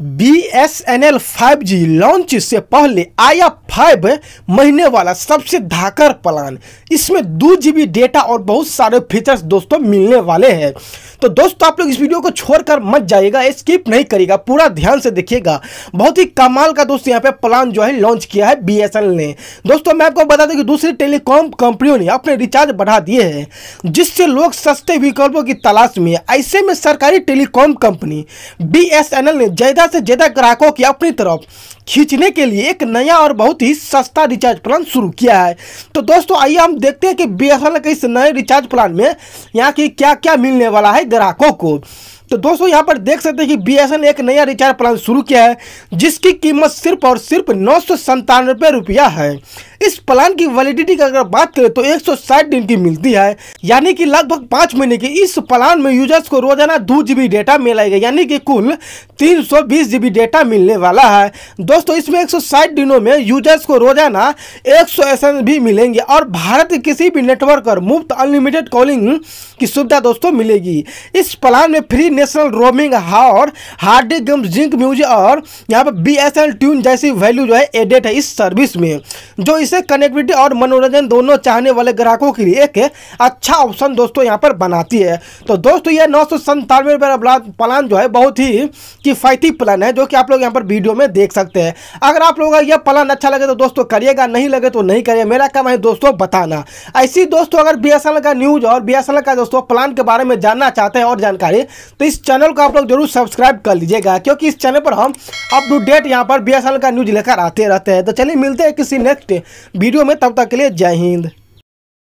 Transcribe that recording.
B S N L five G launch से पहले आया फाइव महीने वाला सबसे धाकर प्लान इसमें दो जी बी डेटा और बहुत सारे फीचर्स दोस्तों मिलने वाले हैं तो दोस्तों आप लोग इस वीडियो को छोड़कर मत जाइएगा स्किप नहीं करेगा पूरा ध्यान से देखिएगा बहुत ही कमाल का दोस्तों यहाँ पे प्लान जो है लॉन्च किया है बी एस एन एल ने दोस्तों मैं आपको बता दूँ कि दूसरी टेलीकॉम कंपनियों ने अपने रिचार्ज बढ़ा दिए हैं जिससे लोग सस्ते विकल्पों की तलाश में ऐसे में सरकारी telecom company B S N L ने ज़्यादा ज़्यादा से ज़्यादा ग्राहकों की अपनी तरफ खींचने के लिए एक नया और बहुत ही सस्ता रिचार्ज प्लान शुरू किया है तो दोस्तों आइए हम देखते हैं कि बी के इस नए रिचार्ज प्लान में यहाँ की क्या क्या मिलने वाला है ग्राहकों को तो दोस्तों यहाँ पर देख सकते हैं कि बी एक नया रिचार्ज प्लान शुरू किया है जिसकी कीमत सिर्फ और सिर्फ नौ सौ रुपया है इस प्लान की वैलिडिटी की अगर बात करें तो 160 दिन की मिलती है यानी कि लगभग पाँच महीने की इस प्लान में यूजर्स को रोजाना दो जी डेटा मिलाएगा यानी कि कुल तीन सौ डेटा मिलने वाला है दोस्तों इसमें 160 दिनों में यूजर्स को रोजाना एक सौ भी मिलेंगे और भारत के किसी भी नेटवर्क पर मुफ्त अनलिमिटेड कॉलिंग की सुविधा दोस्तों मिलेगी इस प्लान में फ्री नेशनल रोमिंग हॉर हार्डी गेम जिंक म्यूजिक और यहाँ पर बी एस एल ट्यून जैसी वैल्यू जो है एडेड है इस सर्विस में जो इसे कनेक्टिविटी और मनोरंजन दोनों चाहने वाले ग्राहकों के लिए एक अच्छा ऑप्शन दोस्तों यहाँ पर बनाती है तो दोस्तों यह नौ सौ संतानवे रुपये प्लान जो है बहुत ही किफ़ायती प्लान है जो कि आप लोग यहाँ पर वीडियो में देख सकते हैं अगर आप लोगों का यह प्लान अच्छा लगे तो दोस्तों करिएगा नहीं लगे तो नहीं करिए मेरा काम है दोस्तों बताना ऐसी दोस्तों अगर बी का न्यूज़ और बी का दोस्तों प्लान के बारे में जानना चाहते हैं और जानकारी तो इस चैनल को आप लोग जरूर सब्सक्राइब कर लीजिएगा क्योंकि इस चैनल पर हम अप टू डेट यहाँ पर बी का न्यूज लेकर आते रहते हैं तो चलिए मिलते हैं किसी नेक्स्ट वीडियो में तब तक के लिए जय हिंद